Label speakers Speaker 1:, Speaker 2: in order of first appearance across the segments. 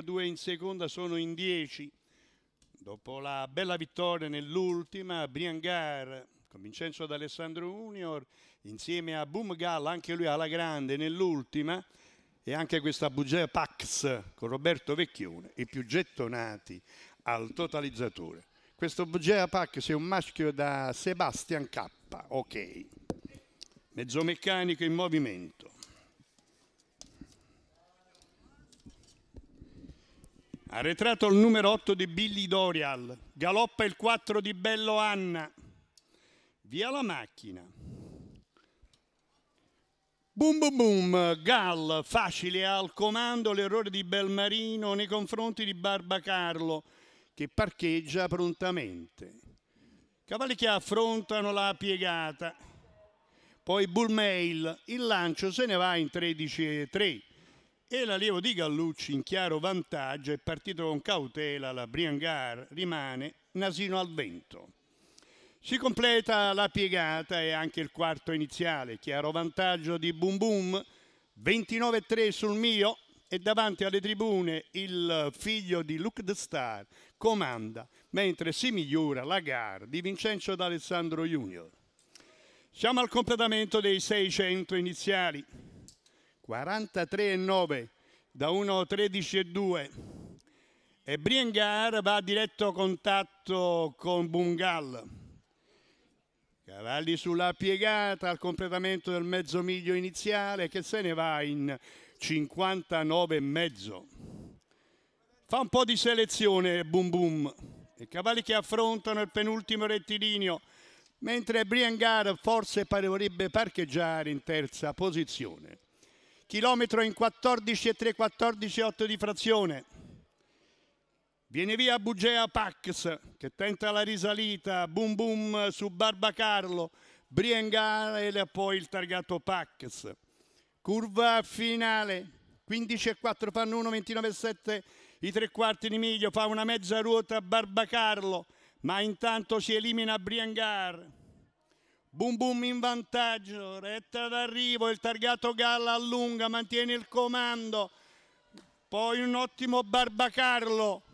Speaker 1: due in seconda sono in 10. Dopo la bella vittoria nell'ultima, Briangar con Vincenzo d'Alessandro Junior insieme a Boom Gall, anche lui alla grande nell'ultima e anche questa bugia Pax con Roberto Vecchione, i più gettonati al totalizzatore. Questo bugia Pax è un maschio da Sebastian K, ok. Mezzomeccanico in movimento. Arretrato il numero 8 di Billy Dorial, galoppa il 4 di Bello Anna. Via la macchina. Boom boom boom, Gall facile al comando l'errore di Belmarino nei confronti di Barbacarlo che parcheggia prontamente. Cavalli che affrontano la piegata. Poi Bullmail, il lancio se ne va in 13 e 3 e l'allievo di Gallucci in chiaro vantaggio è partito con cautela, la Briangar rimane nasino al vento. Si completa la piegata e anche il quarto iniziale, chiaro vantaggio di Boom Boom, 29-3 sul mio e davanti alle tribune il figlio di Luke the Star comanda, mentre si migliora la gara di Vincenzo D'Alessandro Junior. Siamo al completamento dei 600 iniziali. 43,9 da 1,13,2 e Briengar va a diretto contatto con Bungal. Cavalli sulla piegata al completamento del mezzo miglio iniziale che se ne va in 59,5. Fa un po' di selezione Boom Boom. I cavalli che affrontano il penultimo rettilineo mentre Briengar forse vorrebbe parcheggiare in terza posizione chilometro in 14 e 3, 14 e 8 di frazione. Viene via Bugea Pax che tenta la risalita, boom boom su Barbacarlo, Briengar e poi il targato Pax. Curva finale, 15 e 4 fanno 1, 29 e 7 i tre quarti di miglio, fa una mezza ruota Barbacarlo, ma intanto si elimina Briengar. Boom boom in vantaggio, retta d'arrivo, il targato Galla allunga, mantiene il comando, poi un ottimo Barbacarlo,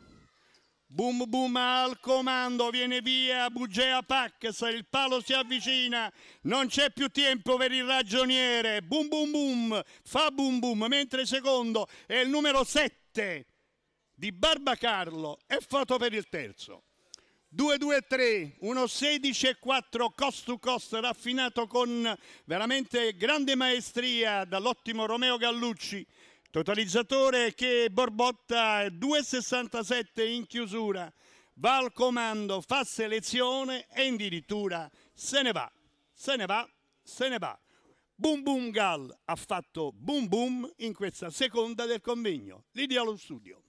Speaker 1: boom boom al comando, viene via Bugea Pax, il palo si avvicina, non c'è più tempo per il ragioniere, boom boom boom, fa boom boom, mentre secondo è il numero 7 di Barbacarlo, è fatto per il terzo. 2-2-3, uno 16-4 cost to cost raffinato con veramente grande maestria dall'ottimo Romeo Gallucci, totalizzatore che borbotta 2,67 in chiusura, va al comando, fa selezione e addirittura se ne va, se ne va, se ne va. Boom Boom Gal ha fatto boom boom in questa seconda del convegno. L'idea allo studio.